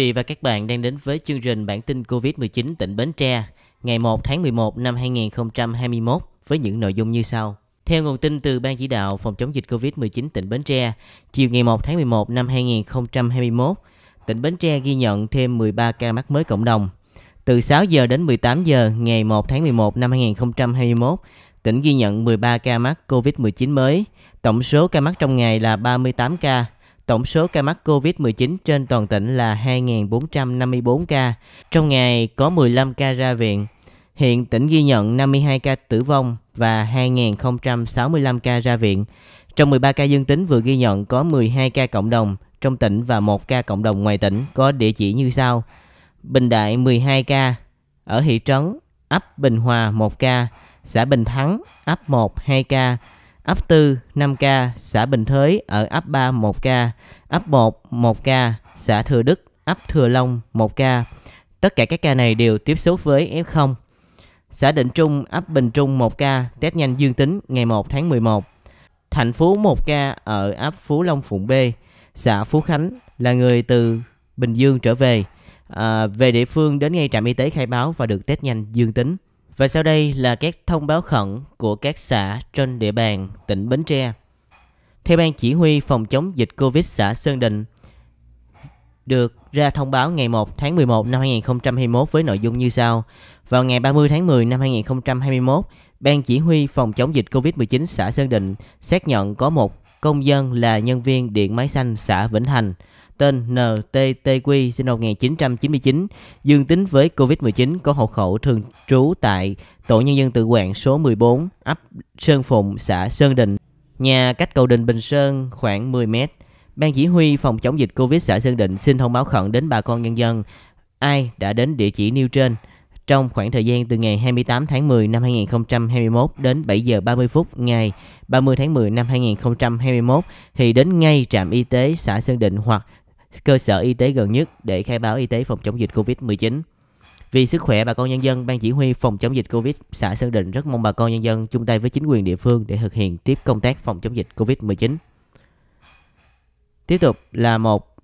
vị và các bạn đang đến với chương trình bản tin COVID-19 tỉnh Bến Tre ngày 1 tháng 11 năm 2021 với những nội dung như sau. Theo nguồn tin từ Ban chỉ đạo phòng chống dịch COVID-19 tỉnh Bến Tre, chiều ngày 1 tháng 11 năm 2021, tỉnh Bến Tre ghi nhận thêm 13 ca mắc mới cộng đồng. Từ 6 giờ đến 18 giờ ngày 1 tháng 11 năm 2021, tỉnh ghi nhận 13 ca mắc COVID-19 mới. Tổng số ca mắc trong ngày là 38 ca, Tổng số ca mắc COVID-19 trên toàn tỉnh là 2.454 ca. Trong ngày có 15 ca ra viện. Hiện tỉnh ghi nhận 52 ca tử vong và 2.065 ca ra viện. Trong 13 ca dương tính vừa ghi nhận có 12 ca cộng đồng trong tỉnh và 1 ca cộng đồng ngoài tỉnh có địa chỉ như sau. Bình Đại 12 ca, ở thị trấn ấp Bình Hòa 1 ca, xã Bình Thắng ấp 1 2 ca, ấp 4 5 ca, xã Bình Thới ở ấp 3 1 ca, ấp 1 1 ca, xã Thừa Đức, ấp Thừa Long 1 ca. Tất cả các ca này đều tiếp xúc với F0. Xã Định Trung, ấp Bình Trung 1 ca, test nhanh dương tính ngày 1 tháng 11. Thành Phú 1 ca ở ấp Phú Long Phụng B, xã Phú Khánh là người từ Bình Dương trở về. À, về địa phương đến ngay trạm y tế khai báo và được test nhanh dương tính. Và sau đây là các thông báo khẩn của các xã trên địa bàn tỉnh Bến Tre. Theo Ban Chỉ huy Phòng chống dịch Covid xã Sơn Định, được ra thông báo ngày 1 tháng 11 năm 2021 với nội dung như sau. Vào ngày 30 tháng 10 năm 2021, Ban Chỉ huy Phòng chống dịch Covid-19 xã Sơn Định xác nhận có một công dân là nhân viên điện máy xanh xã Vĩnh Thành tên NTTQ sinh năm 1999, dương tính với COVID-19 có hộ khẩu thường trú tại Tổ nhân dân tự quản số 14, ấp Sơn Phụng, xã Sơn Định, nhà cách cầu Đình Bình Sơn khoảng 10 mét. Ban chỉ huy phòng chống dịch COVID xã Sơn Định xin thông báo khẩn đến bà con nhân dân ai đã đến địa chỉ nêu trên trong khoảng thời gian từ ngày 28 tháng 10 năm 2021 đến 7 giờ 30 phút ngày 30 tháng 10 năm 2021 thì đến ngay trạm y tế xã Sơn Định hoặc cơ sở y tế gần nhất để khai báo y tế phòng chống dịch Covid-19. Vì sức khỏe bà con nhân dân, Ban chỉ huy phòng chống dịch Covid xã Sơn Định rất mong bà con nhân dân chung tay với chính quyền địa phương để thực hiện tiếp công tác phòng chống dịch Covid-19. Tiếp tục là một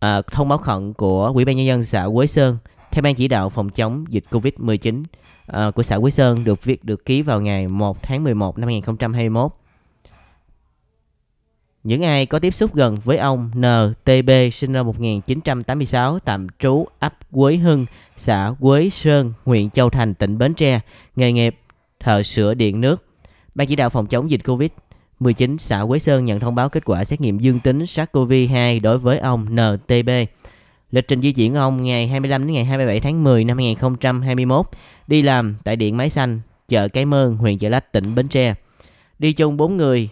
à, thông báo khẩn của Ủy ban nhân dân xã Quế Sơn theo ban chỉ đạo phòng chống dịch Covid-19 à, của xã Quế Sơn được viết được ký vào ngày 1 tháng 11 năm 2021 những ai có tiếp xúc gần với ông NTB sinh năm 1986 tạm trú ấp Quế Hưng, xã Quế Sơn, huyện Châu Thành, tỉnh Bến Tre, nghề nghiệp thợ sửa điện nước. Ban chỉ đạo phòng chống dịch Covid-19 xã Quế Sơn nhận thông báo kết quả xét nghiệm dương tính SARS-CoV-2 đối với ông NTB. Lịch trình di chuyển ông ngày 25 đến ngày 27 tháng 10 năm 2021 đi làm tại điện Máy Xanh, chợ Cái Mơn, huyện Chợ Lách, tỉnh Bến Tre. Đi chung 4 người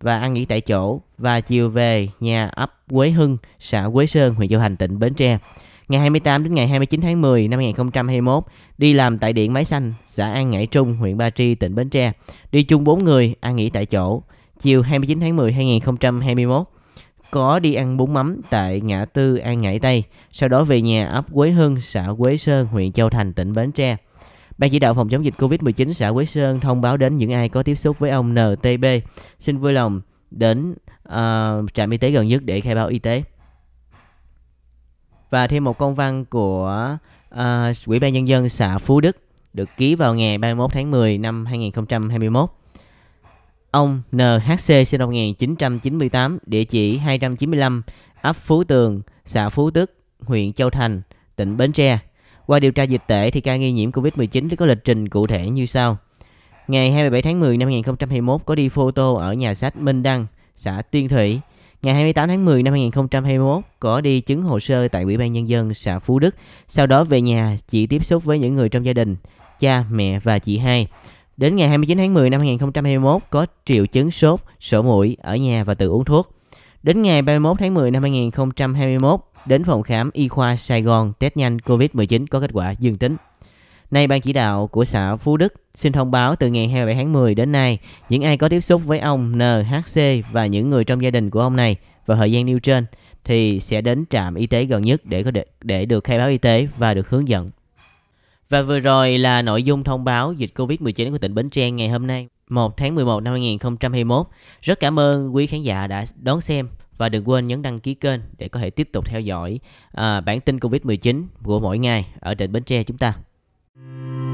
và ăn nghỉ tại chỗ và chiều về nhà ấp Quế Hưng, xã Quế Sơn, huyện Châu Thành, tỉnh Bến Tre. Ngày 28 đến ngày 29 tháng 10 năm 2021, đi làm tại điện Máy Xanh, xã An Ngãi Trung, huyện Ba Tri, tỉnh Bến Tre. Đi chung 4 người, ăn nghỉ tại chỗ. Chiều 29 tháng 10 2021, có đi ăn bún mắm tại ngã tư An Ngãi Tây, sau đó về nhà ấp Quế Hưng, xã Quế Sơn, huyện Châu Thành, tỉnh Bến Tre. Ban chỉ đạo phòng chống dịch Covid-19 xã Quế Sơn thông báo đến những ai có tiếp xúc với ông NTB xin vui lòng đến uh, trạm y tế gần nhất để khai báo y tế. Và thêm một công văn của uh, Ủy ban Nhân dân xã Phú Đức được ký vào ngày 31 tháng 10 năm 2021. Ông NHC sinh năm 1998, địa chỉ 295 ấp Phú Tường, xã Phú Đức huyện Châu Thành, tỉnh Bến Tre qua điều tra dịch tễ thì ca nghi nhiễm Covid-19 có lịch trình cụ thể như sau. Ngày 27 tháng 10 năm 2021 có đi photo ở nhà sách Minh Đăng, xã Tiên Thủy. Ngày 28 tháng 10 năm 2021 có đi chứng hồ sơ tại Ủy ban Nhân dân xã Phú Đức. Sau đó về nhà, chị tiếp xúc với những người trong gia đình, cha, mẹ và chị hai. Đến ngày 29 tháng 10 năm 2021 có triệu chứng sốt, sổ mũi ở nhà và tự uống thuốc. Đến ngày 31 tháng 10 năm 2021 đến phòng khám y khoa Sài Gòn test nhanh COVID-19 có kết quả dương tính. Nay ban chỉ đạo của xã Phú Đức xin thông báo từ ngày 27 tháng 10 đến nay, những ai có tiếp xúc với ông NHC và những người trong gia đình của ông này vào thời gian nêu trên thì sẽ đến trạm y tế gần nhất để có để, để được khai báo y tế và được hướng dẫn. Và vừa rồi là nội dung thông báo dịch Covid-19 của tỉnh Bến Tre ngày hôm nay, 1 tháng 11 năm 2021. Rất cảm ơn quý khán giả đã đón xem và đừng quên nhấn đăng ký kênh để có thể tiếp tục theo dõi à, bản tin Covid-19 của mỗi ngày ở trên Bến Tre chúng ta.